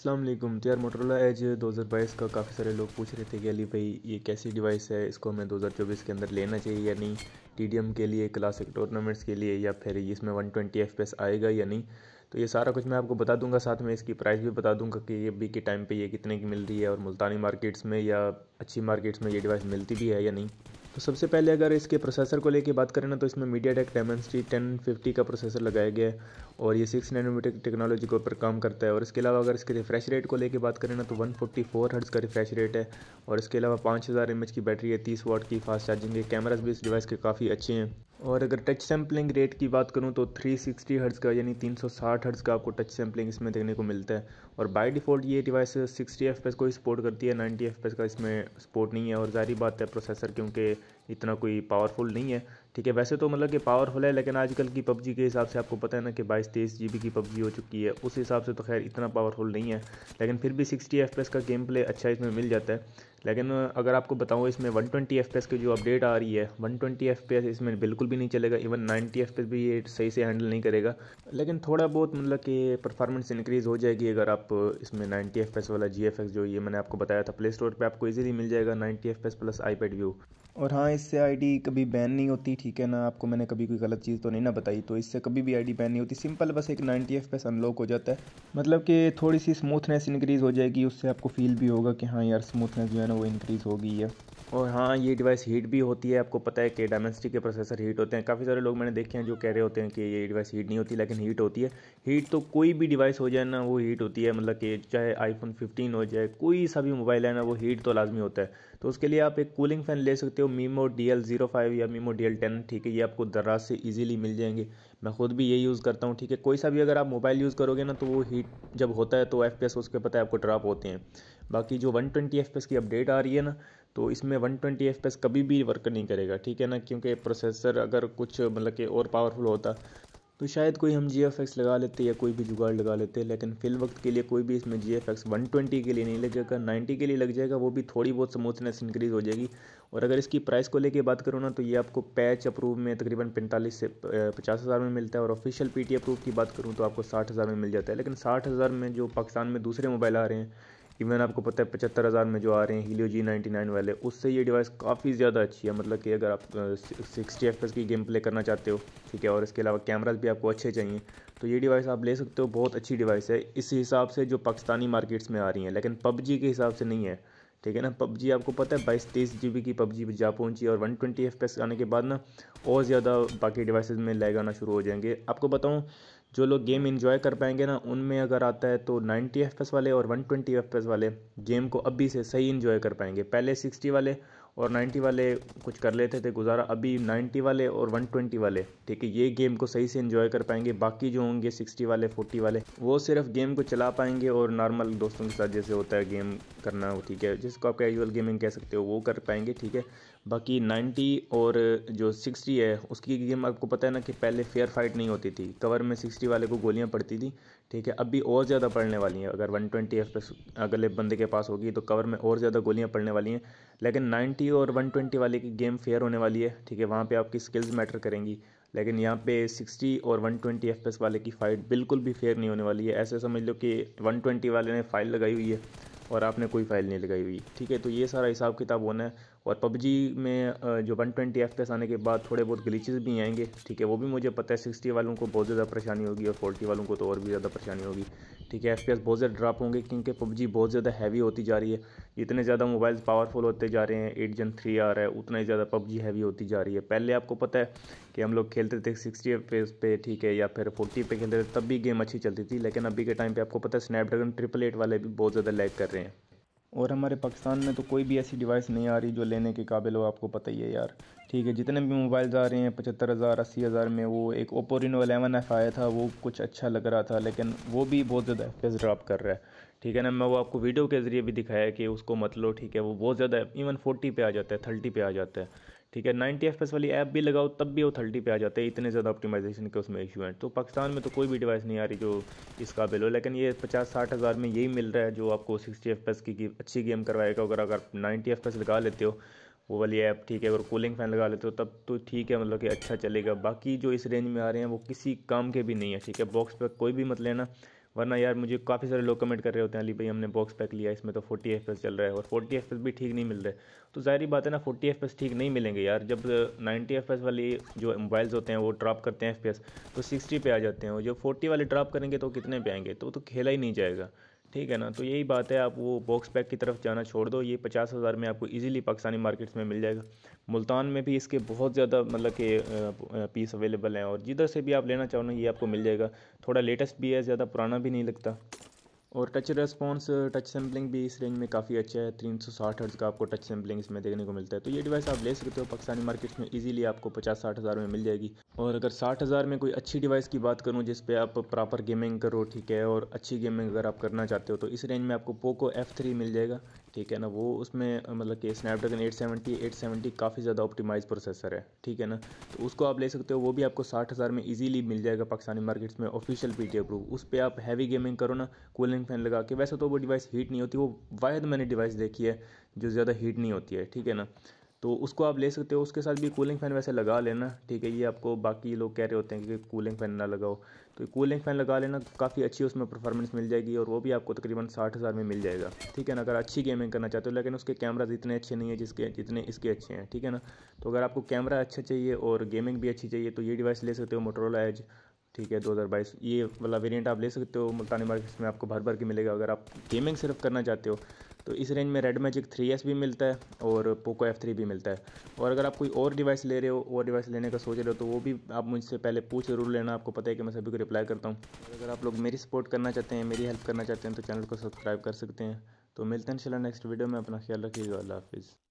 असलम तो यार Motorola as 2022 का काफ़ी सारे लोग पूछ रहे थे कि अली भाई ये कैसी डिवाइस है इसको हमें 2024 के अंदर लेना चाहिए या नहीं टी के लिए क्लासिक टूर्नामेंट्स के लिए या फिर इसमें 120 ट्वेंटी आएगा या नहीं तो ये सारा कुछ मैं आपको बता दूंगा साथ में इसकी प्राइस भी बता दूंगा कि ये अभी के टाइम पर ये कितने की मिल रही है और मुल्तानी मार्केट्स में या अच्छी मार्केट्स में ये डिवाइस मिलती भी है या नहीं तो सबसे पहले अगर इसके प्रोसेसर को लेके बात करें ना तो इसमें MediaTek Dimensity ten fifty का प्रोसेसर लगाया गया है और ये सिक्स नैनोमीटर टेक्नोलॉजी के ऊपर काम करता है और इसके अलावा अगर इसके रिफ्रेश रेट को लेके बात करें ना तो वन फोर्टी फोर हर्ट्स का रिफ्रेश रेट है और इसके अलावा पाँच हज़ार एम एच की बैटरी है तीस वाट की फास्ट चार्जिंग है कैमराज भी इस डिवाइस के काफ़ी अच्छे हैं और अगर टच सैम्पलिंग रेट की बात करूँ तो 360 हर्ट्स का यानी 360 हर्ट्ज़ का आपको टच सैम्पलिंग इसमें देखने को मिलता है और बाय डिफ़ॉल्ट ये डिवाइस 60 एफ को ही सपोर्ट करती है 90 एफ का इसमें सपोर्ट नहीं है और जारी बात है प्रोसेसर क्योंकि इतना कोई पावरफुल नहीं है ठीक है वैसे तो मतलब कि पावरफुल है लेकिन आजकल की पबजी के हिसाब से आपको पता है ना कि बाईस तेईस जी की पबजी हो चुकी है उस हिसाब से तो खैर इतना पावरफुल नहीं है लेकिन फिर भी सिक्सटी एफ का गेम प्ले अच्छा इसमें मिल जाता है लेकिन अगर आपको बताऊँ इसमें वन ट्वेंटी एफ की जो अपडेट आ रही है वन ट्वेंटी एफ इसमें बिल्कुल भी नहीं चलेगा इवन नाइन्टी एफ भी ये सही से हैंडल नहीं करेगा लेकिन थोड़ा बहुत मतलब कि परफॉर्मेंस इंक्रीज़ हो जाएगी अगर आप इसमें नाइन्टी एफ वाला जी जो ये मैंने आपको बताया था प्ले स्टोर पर आपको ईजिली मिल जाएगा ninety F plus I view और हाँ इससे आईडी कभी बैन नहीं होती ठीक है ना आपको मैंने कभी कोई गलत चीज़ तो नहीं ना बताई तो इससे कभी भी आईडी बैन नहीं होती सिंपल बस एक 90 एफ अनलॉक हो जाता है मतलब कि थोड़ी सी स्मूथनेस इंक्रीज़ हो जाएगी उससे आपको फील भी होगा कि हाँ यार स्मूथनेस जो है ना वो इंक्रीज़ होगी है और हाँ ये डिवाइस हीट भी होती है आपको पता है कि डायमेंसिटी के प्रोसेसर हीट होते हैं काफ़ी सारे लोग मैंने देखे हैं जो कह रहे होते हैं कि ये डिवाइस हीट नहीं होती लेकिन हीट होती है हीट तो कोई भी डिवाइस हो जाए ना वो हीट होती है मतलब कि चाहे आईफोन 15 हो जाए कोई सा भी मोबाइल है ना वो हीट तो लाजमी होता है तो उसके लिए आप एक कूलिंग फ़ैन ले सकते हो Memo D L zero five या मीमो डी एल टेन ठीक है ये आपको दराज से ईजिली मिल जाएंगे मैं खुद भी ये यूज़ करता हूँ ठीक है कोई सा भी अगर आप मोबाइल यूज़ करोगे ना तो वो हीट जब होता है तो एफ उसके पता है आपको ड्रॉप होते हैं बाकी जो 120 ट्वेंटी की अपडेट आ रही है ना तो इसमें 120 ट्वेंटी कभी भी वर्क नहीं करेगा ठीक है ना क्योंकि प्रोसेसर अगर कुछ मतलब कि और पावरफुल होता तो शायद कोई हम जी एफ एक्स लगा लेते या कोई भी जुगाड़ लगा लेते लेकिन फ़िल वक्त के लिए कोई भी इसमें G F X one twenty के लिए नहीं लगेगा नाइन्टी के लिए लग जाएगा वो भी थोड़ी बहुत स्मूथनेस इंक्रीज़ हो जाएगी और अगर इसकी प्राइस को लेके बात करूँ ना तो ये आपको पैच अप्रूव में तकरीबन पैंतालीस से पचास हज़ार में मिलता है और ऑफिशियल पी टी अप्रूव की बात करूँ तो आपको साठ हज़ार में मिल जाता है लेकिन साठ हज़ार में जो पाकिस्तान में दूसरे मोबाइल आ रहे हैं इवन आपको पता है पचहत्तर हज़ार में जो आ रहे हैं हीलियो जी नाइन्टी नाइन वाले उससे ये डिवाइस काफ़ी ज़्यादा अच्छी है मतलब कि अगर आप सिक्सटी एफ की गेम प्ले करना चाहते हो ठीक है और इसके अलावा कैमराज भी आपको अच्छे चाहिए तो ये डिवाइस आप ले सकते हो बहुत अच्छी डिवाइस है इस हिसाब से जो पाकिस्तानी मार्केट्स में आ रही हैं लेकिन पबजी के हिसाब से नहीं है ठीक है ना पबजी आपको पता है बाईस तेईस जी की पबजी जा पहुंची और वन ट्वेंटी आने के बाद ना और ज़्यादा बाकी डिवाइसेस में लैग आना शुरू हो जाएंगे आपको बताऊं जो लोग गेम इन्जॉय कर पाएंगे ना उनमें अगर आता है तो 90 एफ वाले और 120 एफ वाले गेम को अभी से सही इन्जॉय कर पाएंगे पहले 60 वाले और 90 वाले कुछ कर लेते थे गुजारा अभी 90 वाले और 120 वाले ठीक है ये गेम को सही से इन्जॉय कर पाएंगे बाकी जो होंगे 60 वाले 40 वाले वो सिर्फ गेम को चला पाएंगे और नॉर्मल दोस्तों के साथ जैसे होता है गेम करना हो ठीक है जिसको आप कैजुअल गेमिंग कह सकते हो वो कर पाएंगे ठीक है बाकी नाइन्टी और जो सिक्सटी है उसकी गेम आपको पता है ना कि पहले फेयर फाइट नहीं होती थी कवर में सिक्सटी वाले को गोलियां पड़ती थी ठीक है अब भी और ज़्यादा पड़ने वाली हैं अगर वन ट्वेंटी एफ अगले बंदे के पास होगी तो कवर में और ज़्यादा गोलियां पड़ने वाली हैं लेकिन नाइन्टी और वन ट्वेंटी वाले की गेम फेयर होने वाली है ठीक है वहाँ पर आपकी स्किल्स मैटर करेंगी लेकिन यहाँ पे 60 और 120 ट्वेंटी वाले की फ़ाइट बिल्कुल भी फेयर नहीं होने वाली है ऐसे समझ लो कि 120 वाले ने फ़ाइल लगाई हुई है और आपने कोई फाइल नहीं लगाई हुई ठीक है तो ये सारा हिसाब किताब होना है और पबजी में जो one twenty F P S आने के बाद थोड़े बहुत ग्लीचेज भी आएंगे ठीक है वो भी मुझे पता है सिक्सटी वालों को बहुत ज़्यादा परेशानी होगी और फोर्टी वालों को तो और भी ज़्यादा परेशानी होगी ठीक है एफ पी एस बहुत ज़्यादा ड्रॉप होंगे क्योंकि पबजी बहुत ज़्यादा हैवी होती जा रही है जितने ज़्यादा मोबाइल्स पावरफुल होते जा रहे हैं एट जन थ्री आ रहा है उतना ही ज़्यादा पबजी हैवी होती जा रही है पहले आपको पता है कि हम लोग खेलते थे सिक्सटी एफ पे ठीक है या फिर फोर्टी पे खेलते थे तब भी गेम अच्छी चलती थी लेकिन अभी के टाइम पर आपको पता है स्नैपड्रैगन ट्रिपल एट वाले भी बहुत ज़्यादा लैग कर रहे हैं और हमारे पाकिस्तान में तो कोई भी ऐसी डिवाइस नहीं आ रही जो लेने के काबिल हो आपको पता ही है यार ठीक है जितने भी मोबाइल्स आ रहे हैं पचहत्तर हज़ार अस्सी हज़ार में वो एक ओप्पो रिनो एलेवन एफ आया था वो कुछ अच्छा लग रहा था लेकिन वो भी बहुत ज़्यादा एफ ड्रॉप कर रहा है ठीक है ना मैं वो आपको वीडियो के ज़रिए भी दिखाया कि उसको मत लो ठीक है वो बहुत ज़्यादा इवन फोर्टी पे आ जाता है थर्टी पे आ जाता है ठीक है नाइन्टी एफ वाली ऐप भी लगाओ तब भी वो थर्टी पे आ जाते हैं इतने ज़्यादा ऑप्टिमाइजेशन के उसमें इशू हैं तो पाकिस्तान में तो कोई भी डिवाइस नहीं आ रही जो इस काबिल हो लेकिन ये पचास साठ हज़ार में यही मिल रहा है जो आपको सिक्सटी एफ की, की अच्छी गेम करवाएगा अगर अगर नाइन्टी एफ लगा लेते हो वो वाली ऐप ठीक है अगर कूलिंग फ़ैन लगा लेते हो तब तो ठीक है मतलब कि अच्छा चलेगा बाकी जो इस रेंज में आ रहे हैं वो किसी काम के भी नहीं है ठीक है बॉक्स पर कोई भी मत लेना वरना यार मुझे काफ़ी सारे लोग कमेंट कर रहे होते हैं अली भाई हमने बॉक्स पैक लिया इसमें तो फोर्टी एफ चल रहा है और फोर्टी एफ भी ठीक नहीं मिल रहे तो जाहिर बात है ना फोर्टी एफ ठीक नहीं मिलेंगे यार जब नाइन्टी एफ वाली जो मोबाइल्स होते हैं वो ड्रॉप करते हैं एफ तो सिक्सटी पे आ जाते हैं और जब फोर्टी वाले ड्रॉप करेंगे तो कितने पे आएंगे तो तो खेला ही नहीं जाएगा ठीक है ना तो यही बात है आप वो बॉक्स पैक की तरफ जाना छोड़ दो ये पचास हज़ार में आपको इजीली पाकिस्तानी मार्केट्स में मिल जाएगा मुल्तान में भी इसके बहुत ज़्यादा मतलब के पीस अवेलेबल हैं और जिधर से भी आप लेना चाहो ना ये आपको मिल जाएगा थोड़ा लेटेस्ट भी है ज़्यादा पुराना भी नहीं लगता और टच रेस्पॉन्स टच सैम्पलिंग भी इस रेंज में काफ़ी अच्छा है तीन सौ साठ हर्ज का आपको टच सैम्पलिंग इसमें देखने को मिलता है तो ये डिवाइस आप ले सकते हो पाकिस्तानी मार्केट्स में इजीली आपको पचास साठ हज़ार में मिल जाएगी और अगर साठ हज़ार में कोई अच्छी डिवाइस की बात करूँ जिस पर आप प्रॉपर गेमिंग करो ठीक है और अच्छी गेमिंग अगर आप करना चाहते हो तो इस रेंज में आपको पोको एफ थ्री मिल जाएगा ठीक है ना वो उसमें मतलब कि Snapdragon eight seventy eight seventy काफ़ी ज़्यादा ऑप्टिमाइज प्रोसेसर है ठीक है ना तो उसको आप ले सकते हो वो भी आपको साठ हज़ार में ईजिली मिल जाएगा पाकिस्तानी मार्केट्स में ऑफिशियल पी टी अप्रूव उस पर आप हैवी गेमिंग करो ना कूलिंग सीलिंग फैन लगा के वैसे तो वो डिवाइस हीट नहीं होती वो वायद मैंने डिवाइस देखी है जो ज़्यादा हीट नहीं होती है ठीक है ना तो उसको आप ले सकते हो उसके साथ भी कूलिंग फ़ैन वैसे लगा लेना ठीक है ये आपको बाकी लोग कह रहे होते हैं कि कूलिंग फ़ैन ना लगाओ तो कूलिंग फ़ैन लगा लेना काफ़ी अच्छी उसमें परफॉर्मेंस मिल जाएगी और वो भी आपको तकरीबन साठ हज़ार में मिल जाएगा ठीक है ना अगर अच्छी गेमिंग करना चाहते हो लेकिन उसके कैमराज इतने अच्छे नहीं है जिसके जितने इसके अच्छे हैं ठीक है ना तो अगर आपको कैमरा अच्छा चाहिए और गेमिंग भी अच्छी चाहिए तो ये डिवाइस ले सकते हो मोटरोला एज ठीक है 2022 ये वाला वेरिएंट आप ले सकते हो मुल्तानी मार्केट में आपको भर भर के मिलेगा अगर आप गेमिंग सिर्फ करना चाहते हो तो इस रेंज में रेड मैजिक थ्री एस भी मिलता है और पोको एफ थ्री भी मिलता है और अगर आप कोई और डिवाइस ले रहे हो और डिवाइस लेने का सोच रहे हो तो वो भी आप मुझसे पहले पूछ जरूर लेना आपको पता है कि मैं सभी को रिप्लाई करता हूँ अगर आप लोग मेरी सपोर्ट करना चाहते हैं मेरी हेल्प करना चाहते हैं तो चैनल को सब्सक्राइब कर सकते हैं तो मिलते हैं इंशाल्लाह नेक्स्ट वीडियो में अपना ख्याल रखिएगा अल्लाह हाफिज़